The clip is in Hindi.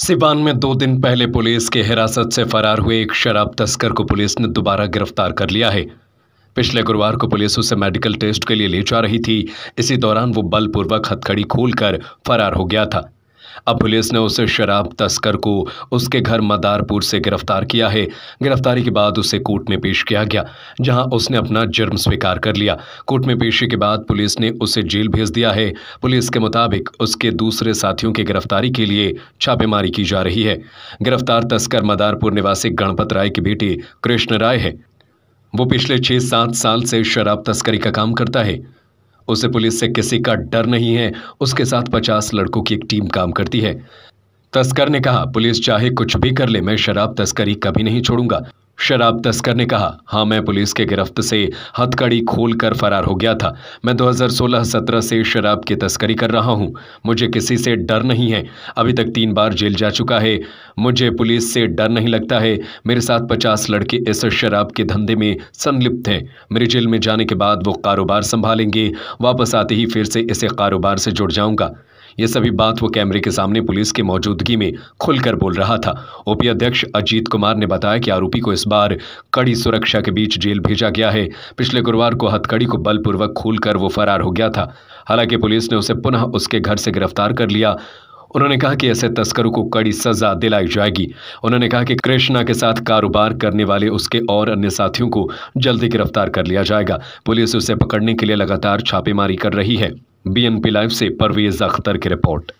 सिवान में दो दिन पहले पुलिस के हिरासत से फरार हुए एक शराब तस्कर को पुलिस ने दोबारा गिरफ्तार कर लिया है पिछले गुरुवार को पुलिस उसे मेडिकल टेस्ट के लिए ले जा रही थी इसी दौरान वो बलपूर्वक हथकड़ी खोलकर फरार हो गया था अब पुलिस ने उस शराब तस्कर को उसके घर मदारपुर से गिरफ्तार किया है गिरफ्तारी के बाद उसे कोर्ट में पेश किया गया जहां उसने अपना जुर्म स्वीकार कर लिया कोर्ट में पेशी के बाद पुलिस ने उसे जेल भेज दिया है पुलिस के मुताबिक उसके दूसरे साथियों की गिरफ्तारी के लिए छापेमारी की जा रही है गिरफ्तार तस्कर मदारपुर निवासी गणपत राय की बेटी कृष्ण राय है वो पिछले छह सात साल से शराब तस्करी का काम करता है उसे पुलिस से किसी का डर नहीं है उसके साथ पचास लड़कों की एक टीम काम करती है तस्कर ने कहा पुलिस चाहे कुछ भी कर ले मैं शराब तस्करी कभी नहीं छोड़ूंगा शराब तस्कर ने कहा हाँ मैं पुलिस के गिरफ्त से हथकड़ी खोलकर फरार हो गया था मैं 2016-17 से शराब की तस्करी कर रहा हूँ मुझे किसी से डर नहीं है अभी तक तीन बार जेल जा चुका है मुझे पुलिस से डर नहीं लगता है मेरे साथ 50 लड़के इस शराब के धंधे में संलिप्त हैं मेरे जेल में जाने के बाद वो कारोबार संभालेंगे वापस आते ही फिर से इसे कारोबार से जुड़ जाऊँगा ये सभी बात वो कैमरे के सामने पुलिस की मौजूदगी में खुलकर बोल रहा था ओपी अध्यक्ष अजीत कुमार ने बताया कि आरोपी को इस बार कड़ी सुरक्षा के बीच जेल भेजा गया है पिछले गुरुवार को हथकड़ी को बलपूर्वक खोल वो फरार हो गया था हालांकि पुलिस ने उसे पुनः उसके घर से गिरफ्तार कर लिया उन्होंने कहा कि ऐसे तस्करों को कड़ी सजा दिलाई जाएगी उन्होंने कहा कि कृष्णा के साथ कारोबार करने वाले उसके और अन्य साथियों को जल्दी गिरफ्तार कर लिया जाएगा पुलिस उसे पकड़ने के लिए लगातार छापेमारी कर रही है बीएनपी लाइव से परवेज अख्तर की रिपोर्ट